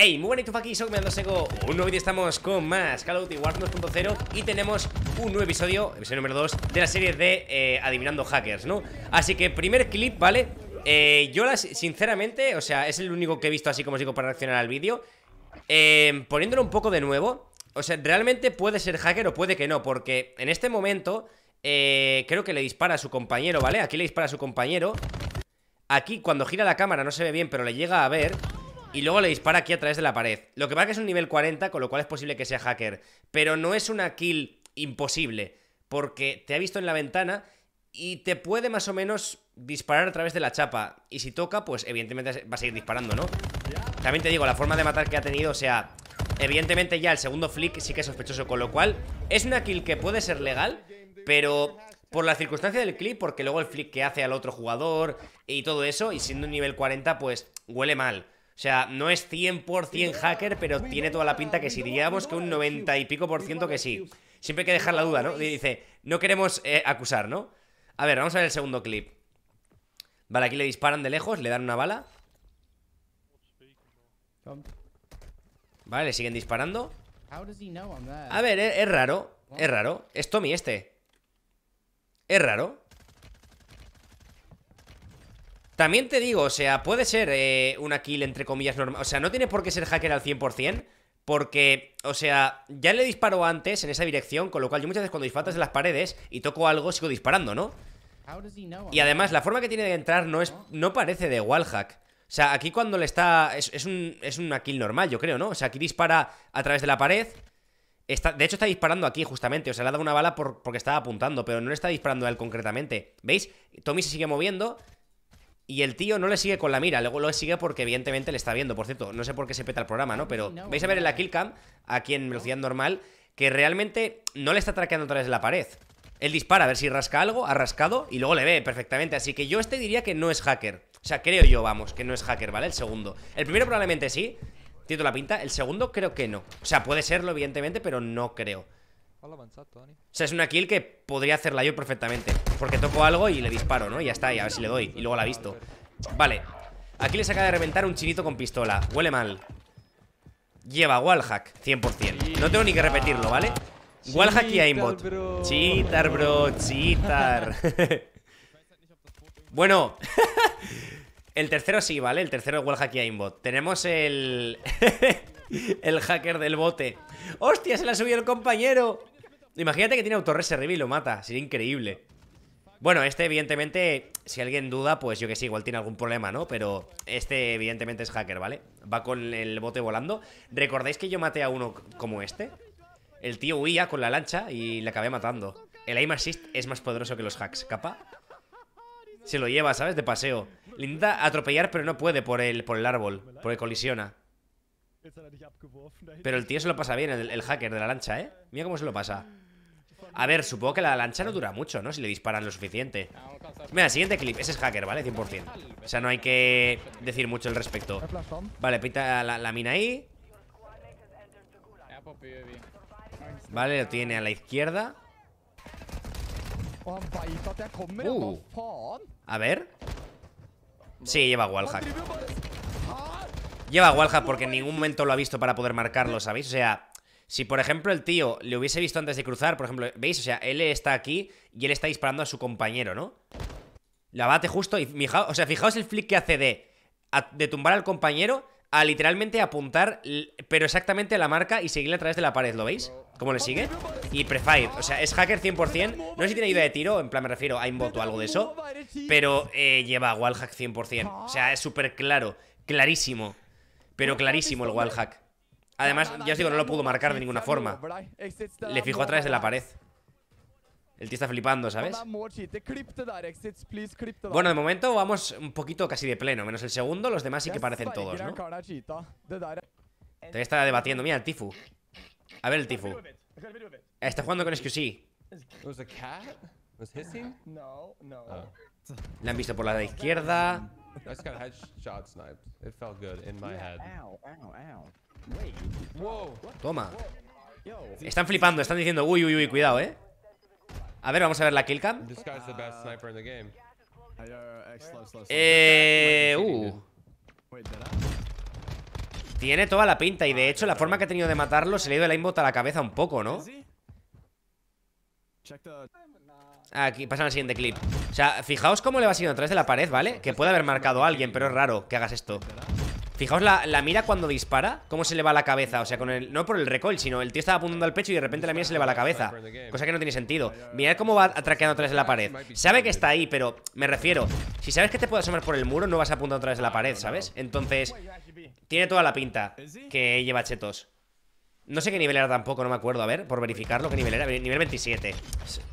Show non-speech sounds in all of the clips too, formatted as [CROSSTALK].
Hey, muy buenas aquí, soy Comiendo Sego Un nuevo vídeo estamos con más Call of Duty War 2.0 Y tenemos un nuevo episodio, episodio número 2 De la serie de eh, Adivinando Hackers, ¿no? Así que primer clip, ¿vale? Eh, yo las, sinceramente, o sea, es el único que he visto así como os digo para reaccionar al vídeo em, Poniéndolo un poco de nuevo O sea, realmente puede ser hacker o puede que no Porque en este momento eh, creo que le dispara a su compañero, ¿vale? Aquí le dispara a su compañero Aquí cuando gira la cámara no se ve bien pero le llega a ver y luego le dispara aquí a través de la pared. Lo que pasa que es un nivel 40, con lo cual es posible que sea hacker. Pero no es una kill imposible, porque te ha visto en la ventana y te puede más o menos disparar a través de la chapa. Y si toca, pues evidentemente va a seguir disparando, ¿no? También te digo, la forma de matar que ha tenido, o sea, evidentemente ya el segundo flick sí que es sospechoso, con lo cual es una kill que puede ser legal, pero por la circunstancia del clip, porque luego el flick que hace al otro jugador y todo eso, y siendo un nivel 40, pues huele mal. O sea, no es 100% hacker, pero tiene toda la pinta que sí. Diríamos que un 90 y pico por ciento que sí. Siempre hay que dejar la duda, ¿no? dice, no queremos eh, acusar, ¿no? A ver, vamos a ver el segundo clip. Vale, aquí le disparan de lejos, le dan una bala. Vale, le siguen disparando. A ver, es, eh, es raro, es raro. Es Tommy este. Es raro. También te digo, o sea, puede ser un eh, una kill entre comillas normal. O sea, no tiene por qué ser hacker al 100%. Porque, o sea, ya le disparó antes en esa dirección, con lo cual yo muchas veces cuando disparo de las paredes y toco algo, sigo disparando, ¿no? Y además, la forma que tiene de entrar no es no parece de wallhack. O sea, aquí cuando le está... Es, un, es una kill normal, yo creo, ¿no? O sea, aquí dispara a través de la pared. Está, de hecho, está disparando aquí, justamente. O sea, le ha dado una bala porque estaba apuntando, pero no le está disparando a él concretamente. ¿Veis? Tommy se sigue moviendo y el tío no le sigue con la mira, luego lo sigue porque evidentemente le está viendo. Por cierto, no sé por qué se peta el programa, ¿no? Pero vais a ver en la killcam, aquí en velocidad normal, que realmente no le está traqueando a través de la pared. Él dispara a ver si rasca algo, ha rascado y luego le ve perfectamente. Así que yo este diría que no es hacker. O sea, creo yo, vamos, que no es hacker, ¿vale? El segundo. El primero probablemente sí, tiene la pinta. El segundo creo que no. O sea, puede serlo, evidentemente, pero no creo. O sea, es una kill que podría hacerla yo perfectamente Porque toco algo y le disparo, ¿no? Y ya está, y a ver si le doy, y luego la visto Vale, aquí le saca de reventar un chinito con pistola Huele mal Lleva wallhack, 100% No tengo ni que repetirlo, ¿vale? Wallhack y aimbot Cheater, bro, cheater [LAUGHS] Bueno [LAUGHS] El tercero sí, ¿vale? El tercero es wallhack y aimbot Tenemos el... [LAUGHS] el hacker del bote ¡Hostia, se la ha subido el compañero! Imagínate que tiene autorreservi y lo mata. Sería increíble. Bueno, este evidentemente, si alguien duda, pues yo que sé, igual tiene algún problema, ¿no? Pero este evidentemente es hacker, ¿vale? Va con el bote volando. ¿Recordáis que yo maté a uno como este? El tío huía con la lancha y le acabé matando. El aim assist es más poderoso que los hacks, capa. Se lo lleva, ¿sabes? De paseo. Le intenta atropellar, pero no puede por el, por el árbol, porque colisiona. Pero el tío se lo pasa bien, el hacker de la lancha, ¿eh? Mira cómo se lo pasa. A ver, supongo que la lancha no dura mucho, ¿no? Si le disparan lo suficiente Mira, siguiente clip, ese es hacker, ¿vale? 100% O sea, no hay que decir mucho al respecto Vale, pita la, mina ahí Vale, lo tiene a la izquierda uh. A ver Sí, lleva wallhack Lleva wallhack porque en ningún momento lo ha visto para poder marcarlo, ¿sabéis? O sea, si, por ejemplo, el tío le hubiese visto antes de cruzar, por ejemplo, ¿veis? O sea, él está aquí y él está disparando a su compañero, ¿no? La bate justo y fijaos, o sea, fijaos el flick que hace de, de tumbar al compañero a literalmente apuntar, pero exactamente a la marca y seguirle a través de la pared, ¿lo veis? ¿Cómo le sigue? Y prefire, o sea, es hacker 100%, no sé si tiene ayuda de tiro, en plan me refiero a aimbot o algo de eso, pero eh, lleva wallhack 100%, o sea, es súper claro, clarísimo, pero clarísimo el wallhack. Además, ya os digo, no lo pudo marcar de ninguna forma. Le fijo a través de la pared. El tío está flipando, ¿sabes? Bueno, de momento vamos un poquito casi de pleno. Menos el segundo, los demás sí que parecen todos, ¿no? Te está debatiendo. Mira, el Tifu. A ver el Tifu. Está jugando con SQC. Ah. Le han visto por la izquierda. Toma Están flipando, están diciendo Uy, uy, uy, cuidado, eh A ver, vamos a ver la killcam Eh... Uh. Tiene toda la pinta Y de ah, hecho la forma que ha tenido de matarlo Se le ha ido el aimbot a la cabeza un poco, ¿no? Aquí pasa al siguiente clip O sea, fijaos cómo le va siguiendo atrás de la pared, ¿vale? Que puede haber marcado a alguien, pero es raro que hagas esto Fijaos la, mira cuando dispara, cómo se le va la cabeza. O sea, con no por el recoil, sino el tío estaba apuntando al pecho y de repente la mira se le va la cabeza. Cosa que no tiene sentido. Mirad cómo va atraqueando través de la pared. Sabe que está ahí, pero me refiero. Si sabes que te puedes asomar por el muro, no vas a apuntar atrás de la pared, ¿sabes? Entonces, tiene toda la pinta que lleva chetos. No sé qué nivel era tampoco, no me acuerdo. A ver, por verificarlo, qué nivel era. Nivel 27.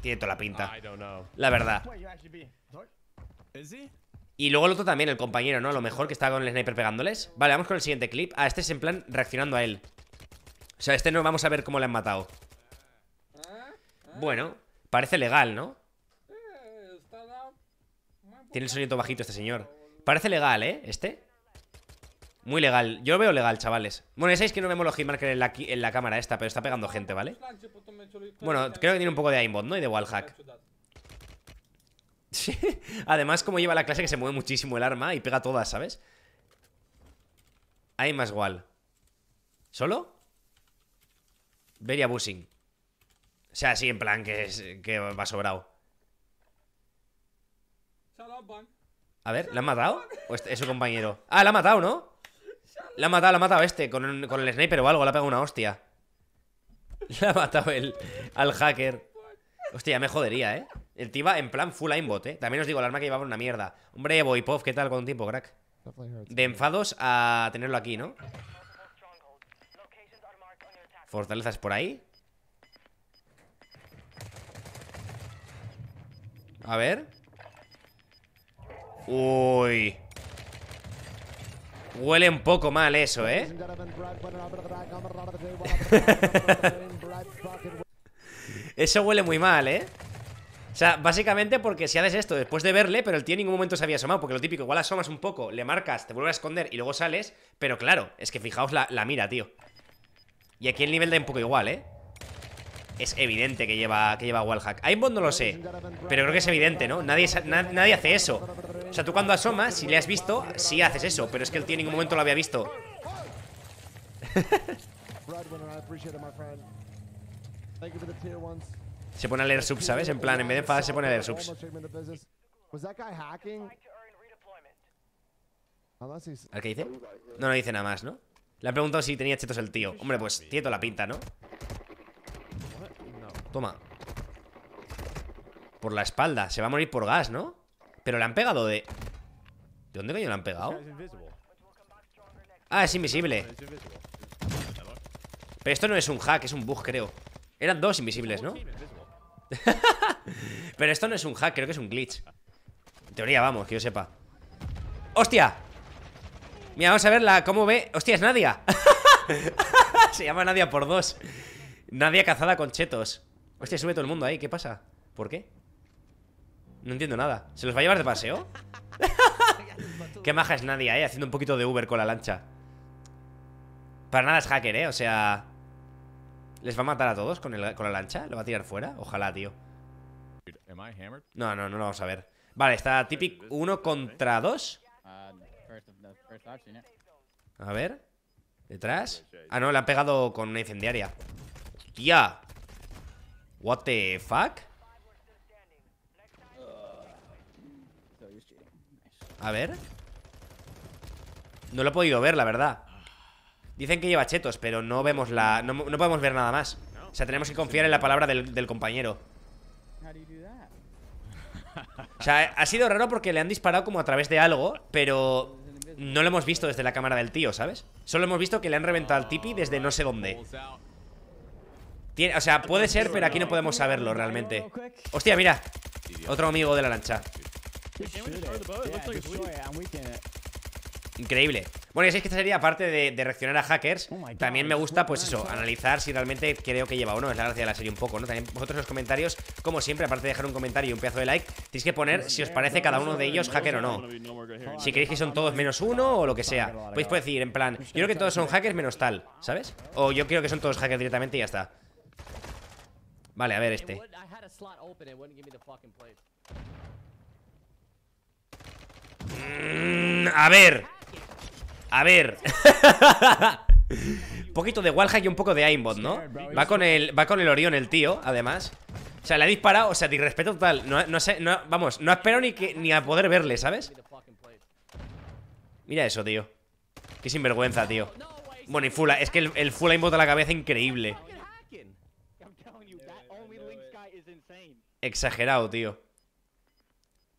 Tiene toda la pinta. La verdad. Y luego el otro también, el compañero, ¿no? A lo mejor que está con el sniper pegándoles Vale, vamos con el siguiente clip Ah, este es en plan reaccionando a él O sea, este no vamos a ver cómo le han matado Bueno, parece legal, ¿no? Tiene el sonido bajito este señor Parece legal, ¿eh? Este Muy legal, yo lo veo legal, chavales Bueno, ya sabéis que no vemos los hitmarkers en la, en la cámara esta Pero está pegando gente, ¿vale? Bueno, creo que tiene un poco de aimbot, ¿no? Y de wallhack [LAUGHS] Además, como lleva la clase que se mueve muchísimo el arma y pega todas, ¿sabes? Hay más igual. ¿Solo? Veria abusing. O sea, sí, en plan que, que va sobrado. A ver, ¿la han matado? ¿O este, es su compañero? Ah, la ha matado, ¿no? La ha matado, la ha matado este con, con el sniper o algo, le ha pegado una hostia. [LAUGHS] La ha matado el, al hacker. Hostia, me jodería, ¿eh? El tío en plan full aimbot, ¿eh? También os digo, la arma que llevaba una mierda. Hombre, pop, ¿qué tal con un tipo crack? De enfados a tenerlo aquí, ¿no? Fortalezas por ahí. A ver. Uy. Huele un poco mal eso, ¿eh? [LAUGHS] eso huele muy mal, ¿eh? O sea, básicamente porque si haces esto después de verle, pero el tío en ningún momento se había asomado, porque lo típico, igual asomas un poco, le marcas, te vuelves a esconder y luego sales, pero claro, es que fijaos la, mira, tío. Y aquí el nivel da un poco igual, ¿eh? Es evidente que lleva, que lleva wallhack Aimbot no lo sé, pero creo que es evidente, ¿no? Nadie, nadie hace eso O sea, tú cuando asomas, si le has visto, sí haces eso Pero es que el tío en ningún momento lo había visto [LAUGHS] [LAUGHS] Se pone a leer subs, ¿sabes? En plan, en vez de enfadar, se pone a leer subs. ¿Al qué dice? No, no dice nada más, ¿no? Le han preguntado si tenía chetos el tío. Hombre, pues tiene la pinta, ¿no? Toma. Por la espalda. Se va a morir por gas, ¿no? Pero le han pegado de... ¿De dónde coño le han pegado? Ah, es invisible. Pero esto no es un hack, es un bug, creo. Eran dos invisibles, ¿no? [LAUGHS] Pero esto no es un hack, creo que es un glitch En teoría, vamos, que yo sepa ¡Hostia! Mira, vamos a verla, cómo ve ¡Hostia, es Nadia! [LAUGHS] Se llama Nadia por dos Nadia cazada con chetos Hostia, sube todo el mundo ahí, ¿qué pasa? ¿Por qué? No entiendo nada ¿Se los va a llevar de paseo? [LAUGHS] Qué maja es Nadia, eh, haciendo un poquito de Uber con la lancha Para nada es hacker, eh, o sea ¿Les va a matar a todos con, la lancha? ¿Lo va a tirar fuera? Ojalá, tío. No, no, no lo vamos a ver. Vale, está típico 1 contra 2. Uh, a ver. Detrás. Ah, no, le ha pegado con una incendiaria. ¡Hostia! What the fuck? Uh, a ver. No lo he podido ver, la verdad. Dicen que lleva chetos, pero no vemos la. No, podemos ver nada más. O sea, tenemos que confiar en la palabra del, del compañero. O sea, ha sido raro porque le han disparado como a través de algo, pero no lo hemos visto desde la cámara del tío, ¿sabes? Solo hemos visto que le han reventado al tipi desde no sé dónde. o sea, puede ser, pero aquí no podemos saberlo realmente. Hostia, mira. Otro amigo de la lancha. Increíble. Bueno, y es que esta sería, aparte de, reaccionar a hackers, oh también me gusta, pues eso, analizar si realmente creo que lleva o no. Es la gracia de la serie un poco, ¿no? También vosotros en los comentarios, como siempre, aparte de dejar un comentario y un pedazo de like, tenéis que poner oh si os parece cada uno de ellos hacker o no. Si creéis que son todos menos uno o lo que sea. Podéis decir, en plan, pues yo creo que todos son hackers menos tal, ¿sabes? O yo creo que son todos hackers directamente y ya está. Vale, a ver este. Mm, a ver. A ver. un [LAUGHS] poquito de wallhack y un poco de aimbot, ¿no? Va con el, va con el Orión el tío, además. O sea, le ha disparado, o sea, de respeto total. No, no sé, vamos, no espero ni, que, ni a poder verle, ¿sabes? Mira eso, tío. Qué sinvergüenza, tío. Bueno, y full, es que el, el aimbot a la cabeza increíble. Exagerado, tío.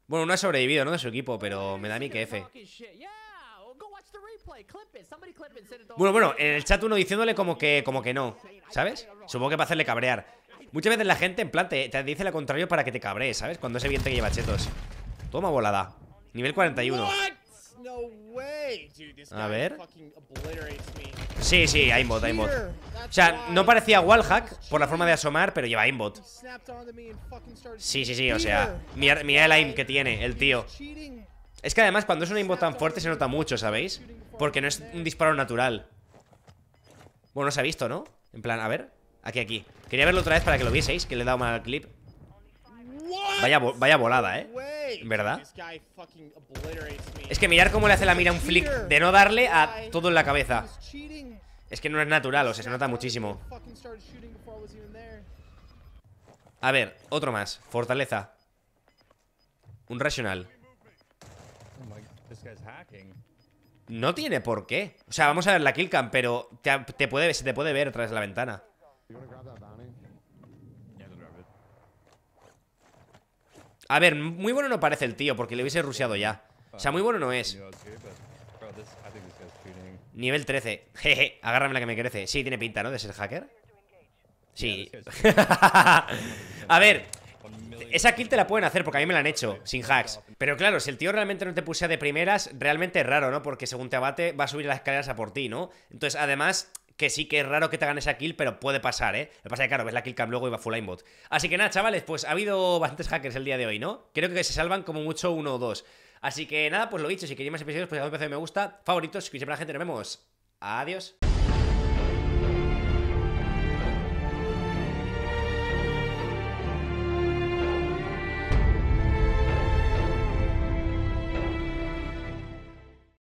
Bueno, no ha sobrevivido, ¿no? De su equipo, pero me da mi que F. Bueno, bueno, en el chat uno diciéndole como que, como que no, ¿sabes? Supongo que para hacerle cabrear. Muchas veces la gente, en plan, te, dice lo contrario para que te cabrees, ¿sabes? Cuando ese viento que lleva chetos. Toma volada. Nivel 41. A ver. Sí, sí, aimbot, aimbot. O sea, no parecía wallhack por la forma de asomar, pero lleva aimbot. Sí, sí, sí, o sea, mira el aim que tiene el tío. Es que además cuando es un aimbot tan fuerte se nota mucho, ¿sabéis? Porque no es un disparo natural Bueno, se ha visto, ¿no? En plan, a ver, aquí, aquí Quería verlo otra vez para que lo vieseis, que le he dado mal al clip Vaya, vaya volada, ¿eh? ¿Verdad? Es que mirar cómo le hace la mira un flick de no darle a todo en la cabeza Es que no es natural, o sea, se nota muchísimo A ver, otro más, fortaleza Un racional no tiene por qué. O sea, vamos a ver la killcam, pero te, te puede, se te puede ver tras la ventana. A ver, muy bueno no parece el tío, porque le hubiese rusheado ya. O sea, muy bueno no es. Nivel 13. Jeje, agárrame la que me crece. Sí, tiene pinta, ¿no? De ser hacker. Sí. [LAUGHS] a ver, esa kill te la pueden hacer porque a mí me la han hecho, sin hacks. Pero claro, si el tío realmente no te pusea de primeras, realmente es raro, ¿no? Porque según te abate, va a subir las escaleras a por ti, ¿no? Entonces, además, que sí que es raro que te hagan esa kill, pero puede pasar, ¿eh? Lo pasa que, claro, ves la kill cam luego y va full aimbot. Así que nada, chavales, pues ha habido [LAUGHS] bastantes hackers el día de hoy, ¿no? Creo que se salvan como mucho uno o dos. Así que nada, pues lo dicho, si queréis más episodios, pues dejad un me gusta, favoritos, suscribirse para la gente, nos vemos. Adiós.